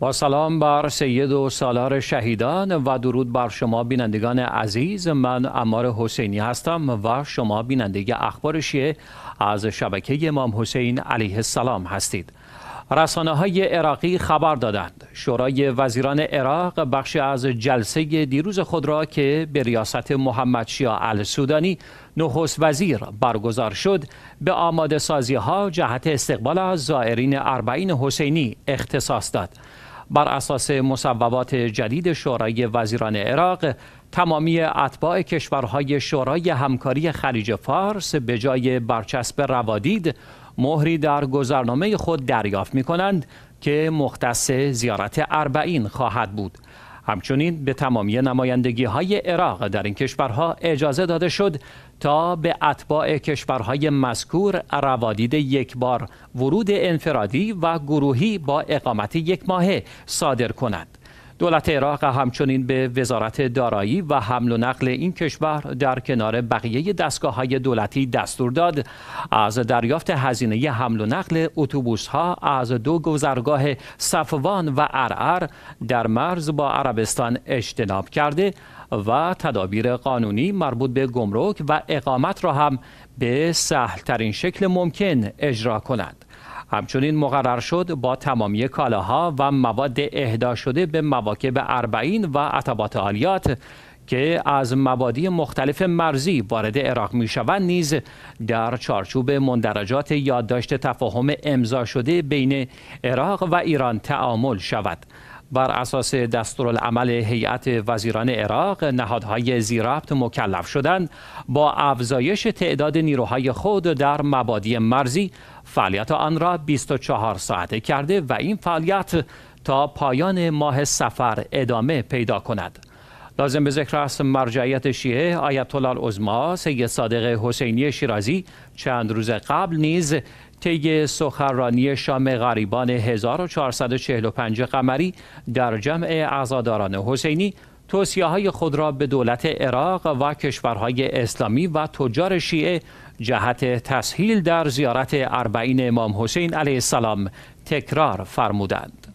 با سلام بر سید و سالار شهیدان و درود بر شما بینندگان عزیز من امار حسینی هستم و شما بیننده اخبار شیعه از شبکه امام حسین علیه السلام هستید رسانه های عراقی خبر دادند شورای وزیران عراق بخشی از جلسه دیروز خود را که به ریاست محمد ال السودانی نخست وزیر برگزار شد به آماده سازی ها جهت استقبال از زائرین اربعین حسینی اختصاص داد بر اساس مصوبات جدید شورای وزیران عراق تمامی اتباع کشورهای شورای همکاری خلیج فارس به جای برچسب روادید مهری در گذرنامه خود دریافت می کنند که مختص زیارت اربعین خواهد بود همچنین به تمامی نمایندگی های عراق در این کشورها اجازه داده شد تا به اتباع کشورهای مذکور روادید یک بار ورود انفرادی و گروهی با اقامت یک ماهه صادر کند. دولت عراق همچنین به وزارت دارایی و حمل و نقل این کشور در کنار بقیه دستگاه های دولتی دستور داد از دریافت هزینه حمل و نقل اتوبوس ها از دو گذرگاه صفوان و ارعر در مرز با عربستان اجتناب کرده و تدابیر قانونی مربوط به گمرک و اقامت را هم به سهلترین شکل ممکن اجرا کند. همچنین مقرر شد با تمامی کالاها و مواد اهدا شده به مواکب اربعین و عطبات عالیات که از موادی مختلف مرزی وارد عراق می شوند نیز در چارچوب مندرجات یادداشت تفاهم امضا شده بین عراق و ایران تعامل شود بر اساس دستورالعمل هیئت وزیران عراق نهادهای زیرابط مکلف شدند با افزایش تعداد نیروهای خود در مبادی مرزی فعالیت آن را 24 ساعته کرده و این فعالیت تا پایان ماه سفر ادامه پیدا کند لازم به ذکر است مرجعیت شیعه آیت الله العظما سید صادق حسینی شیرازی چند روز قبل نیز طی سخنرانی شام غریبان 1445 قمری در جمع اعزاداران حسینی توصیه های خود را به دولت عراق و کشورهای اسلامی و تجار شیعه جهت تسهیل در زیارت اربعین امام حسین علیه السلام تکرار فرمودند.